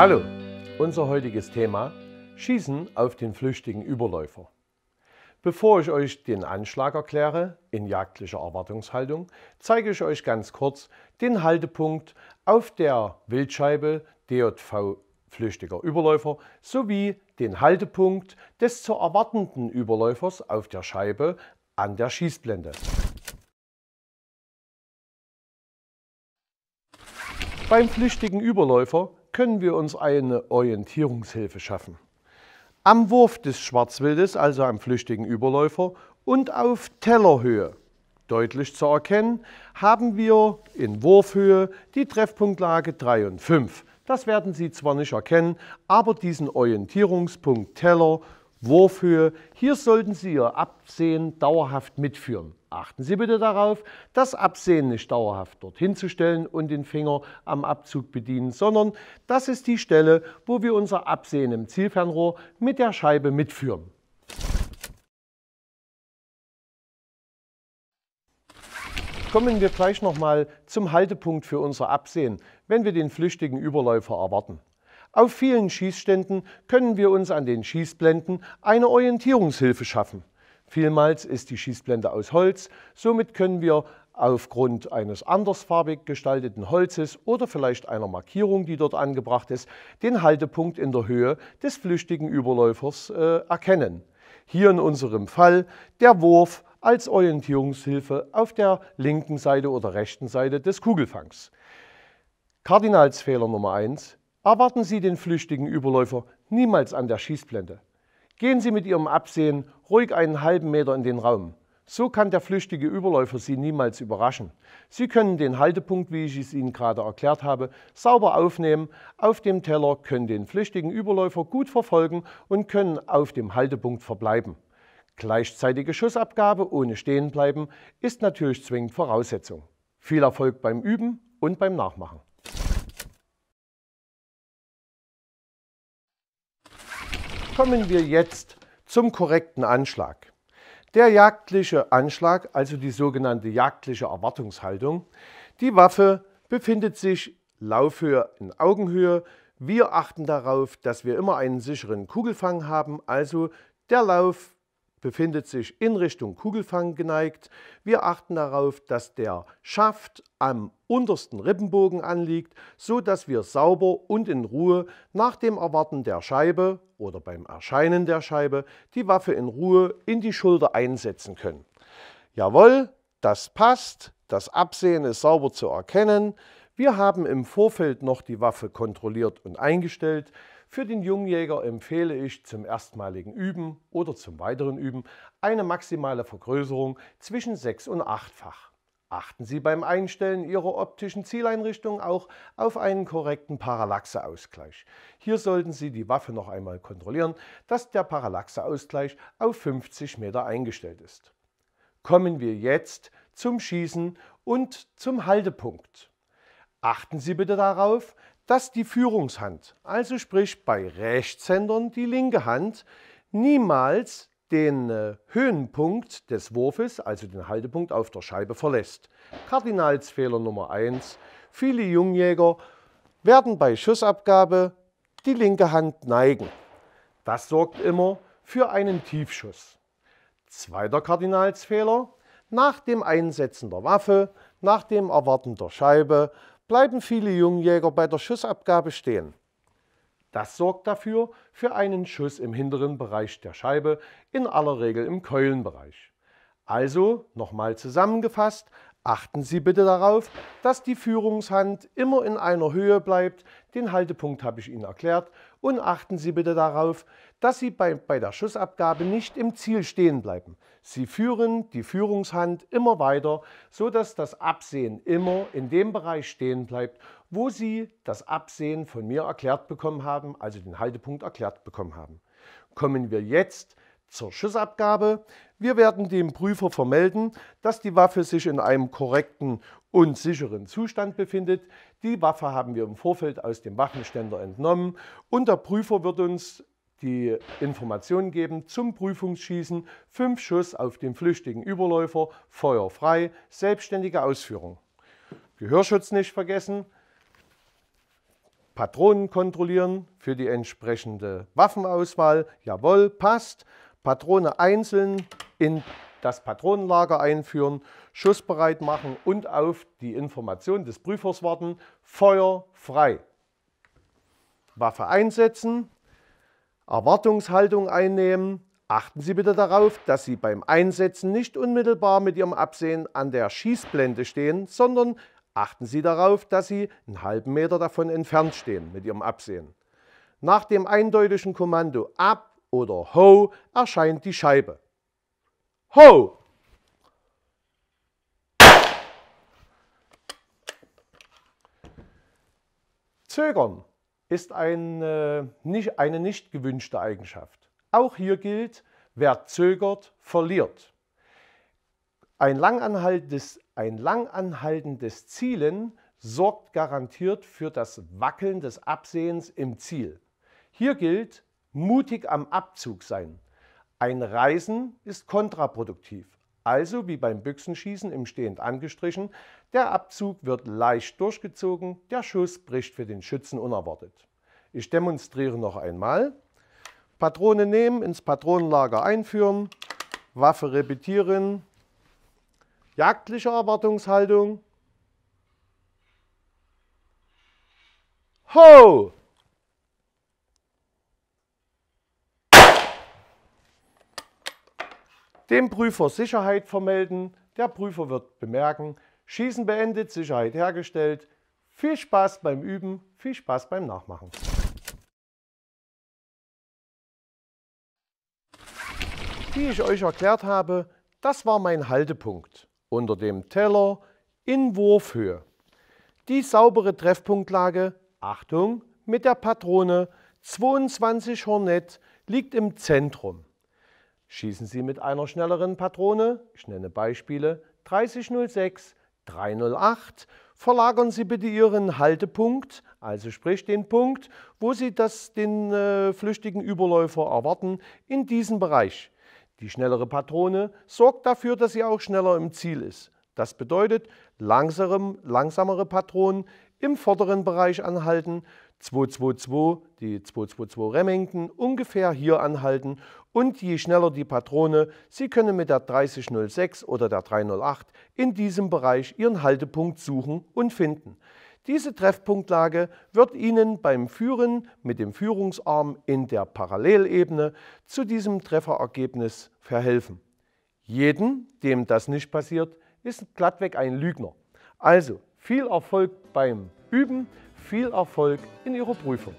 Hallo, unser heutiges Thema Schießen auf den flüchtigen Überläufer. Bevor ich euch den Anschlag erkläre, in jagdlicher Erwartungshaltung, zeige ich euch ganz kurz den Haltepunkt auf der Wildscheibe DJV flüchtiger Überläufer sowie den Haltepunkt des zu erwartenden Überläufers auf der Scheibe an der Schießblende. Beim flüchtigen Überläufer können wir uns eine Orientierungshilfe schaffen. Am Wurf des Schwarzwildes, also am flüchtigen Überläufer, und auf Tellerhöhe, deutlich zu erkennen, haben wir in Wurfhöhe die Treffpunktlage 3 und 5. Das werden Sie zwar nicht erkennen, aber diesen Orientierungspunkt Teller Wofür? Hier sollten Sie Ihr Absehen dauerhaft mitführen. Achten Sie bitte darauf, das Absehen nicht dauerhaft dorthin zu stellen und den Finger am Abzug bedienen, sondern das ist die Stelle, wo wir unser Absehen im Zielfernrohr mit der Scheibe mitführen. Kommen wir gleich nochmal zum Haltepunkt für unser Absehen, wenn wir den flüchtigen Überläufer erwarten. Auf vielen Schießständen können wir uns an den Schießblenden eine Orientierungshilfe schaffen. Vielmals ist die Schießblende aus Holz, somit können wir aufgrund eines andersfarbig gestalteten Holzes oder vielleicht einer Markierung, die dort angebracht ist, den Haltepunkt in der Höhe des flüchtigen Überläufers äh, erkennen. Hier in unserem Fall der Wurf als Orientierungshilfe auf der linken Seite oder rechten Seite des Kugelfangs. Kardinalsfehler Nummer eins: Erwarten Sie den flüchtigen Überläufer niemals an der Schießblende. Gehen Sie mit Ihrem Absehen ruhig einen halben Meter in den Raum. So kann der flüchtige Überläufer Sie niemals überraschen. Sie können den Haltepunkt, wie ich es Ihnen gerade erklärt habe, sauber aufnehmen. Auf dem Teller können den flüchtigen Überläufer gut verfolgen und können auf dem Haltepunkt verbleiben. Gleichzeitige Schussabgabe ohne Stehenbleiben ist natürlich zwingend Voraussetzung. Viel Erfolg beim Üben und beim Nachmachen. Kommen wir jetzt zum korrekten Anschlag. Der jagdliche Anschlag, also die sogenannte jagdliche Erwartungshaltung. Die Waffe befindet sich Laufhöhe in Augenhöhe. Wir achten darauf, dass wir immer einen sicheren Kugelfang haben, also der Lauf befindet sich in Richtung Kugelfang geneigt. Wir achten darauf, dass der Schaft am untersten Rippenbogen anliegt, so dass wir sauber und in Ruhe nach dem Erwarten der Scheibe oder beim Erscheinen der Scheibe die Waffe in Ruhe in die Schulter einsetzen können. Jawohl, das passt, das Absehen ist sauber zu erkennen. Wir haben im Vorfeld noch die Waffe kontrolliert und eingestellt. Für den Jungjäger empfehle ich zum erstmaligen Üben oder zum weiteren Üben eine maximale Vergrößerung zwischen 6 und 8-fach. Achten Sie beim Einstellen Ihrer optischen Zieleinrichtung auch auf einen korrekten Parallaxeausgleich. Hier sollten Sie die Waffe noch einmal kontrollieren, dass der Parallaxeausgleich auf 50 Meter eingestellt ist. Kommen wir jetzt zum Schießen und zum Haltepunkt. Achten Sie bitte darauf, dass die Führungshand, also sprich bei Rechtshändern die linke Hand, niemals den äh, Höhenpunkt des Wurfes, also den Haltepunkt auf der Scheibe verlässt. Kardinalsfehler Nummer 1. Viele Jungjäger werden bei Schussabgabe die linke Hand neigen. Das sorgt immer für einen Tiefschuss. Zweiter Kardinalsfehler. Nach dem Einsetzen der Waffe, nach dem Erwarten der Scheibe bleiben viele Jungjäger bei der Schussabgabe stehen. Das sorgt dafür für einen Schuss im hinteren Bereich der Scheibe, in aller Regel im Keulenbereich. Also, nochmal zusammengefasst, Achten Sie bitte darauf, dass die Führungshand immer in einer Höhe bleibt, den Haltepunkt habe ich Ihnen erklärt, und achten Sie bitte darauf, dass Sie bei, bei der Schussabgabe nicht im Ziel stehen bleiben. Sie führen die Führungshand immer weiter, sodass das Absehen immer in dem Bereich stehen bleibt, wo Sie das Absehen von mir erklärt bekommen haben, also den Haltepunkt erklärt bekommen haben. Kommen wir jetzt zur Schussabgabe. Wir werden dem Prüfer vermelden, dass die Waffe sich in einem korrekten und sicheren Zustand befindet. Die Waffe haben wir im Vorfeld aus dem Waffenständer entnommen und der Prüfer wird uns die Informationen geben zum Prüfungsschießen. Fünf Schuss auf den flüchtigen Überläufer, feuerfrei, selbstständige Ausführung. Gehörschutz nicht vergessen, Patronen kontrollieren für die entsprechende Waffenauswahl. Jawohl, passt. Patrone einzeln in das Patronenlager einführen, schussbereit machen und auf die Information des Prüfers warten. Feuer frei. Waffe einsetzen, Erwartungshaltung einnehmen. Achten Sie bitte darauf, dass Sie beim Einsetzen nicht unmittelbar mit Ihrem Absehen an der Schießblende stehen, sondern achten Sie darauf, dass Sie einen halben Meter davon entfernt stehen mit Ihrem Absehen. Nach dem eindeutigen Kommando ab oder Ho erscheint die Scheibe. Ho! Zögern ist eine äh, nicht, eine nicht gewünschte Eigenschaft. Auch hier gilt, wer zögert, verliert. Ein langanhaltendes, ein langanhaltendes Zielen sorgt garantiert für das Wackeln des Absehens im Ziel. Hier gilt, mutig am Abzug sein. Ein Reisen ist kontraproduktiv, also wie beim Büchsenschießen im Stehend angestrichen. Der Abzug wird leicht durchgezogen, der Schuss bricht für den Schützen unerwartet. Ich demonstriere noch einmal. Patrone nehmen, ins Patronenlager einführen, Waffe repetieren, jagdliche Erwartungshaltung. Ho! Dem Prüfer Sicherheit vermelden. Der Prüfer wird bemerken, Schießen beendet, Sicherheit hergestellt. Viel Spaß beim Üben, viel Spaß beim Nachmachen. Wie ich euch erklärt habe, das war mein Haltepunkt unter dem Teller in Wurfhöhe. Die saubere Treffpunktlage, Achtung, mit der Patrone 22 Hornet liegt im Zentrum. Schießen Sie mit einer schnelleren Patrone, ich nenne Beispiele 3006, 308, verlagern Sie bitte Ihren Haltepunkt, also sprich den Punkt, wo Sie das, den äh, flüchtigen Überläufer erwarten, in diesen Bereich. Die schnellere Patrone sorgt dafür, dass sie auch schneller im Ziel ist. Das bedeutet, langsam, langsamere Patronen im vorderen Bereich anhalten, 222, die 222 Remington, ungefähr hier anhalten und je schneller die Patrone, Sie können mit der 3006 oder der 308 in diesem Bereich Ihren Haltepunkt suchen und finden. Diese Treffpunktlage wird Ihnen beim Führen mit dem Führungsarm in der Parallelebene zu diesem Trefferergebnis verhelfen. Jeden, dem das nicht passiert, ist glattweg ein Lügner. Also viel Erfolg beim Üben, viel Erfolg in Ihrer Prüfung.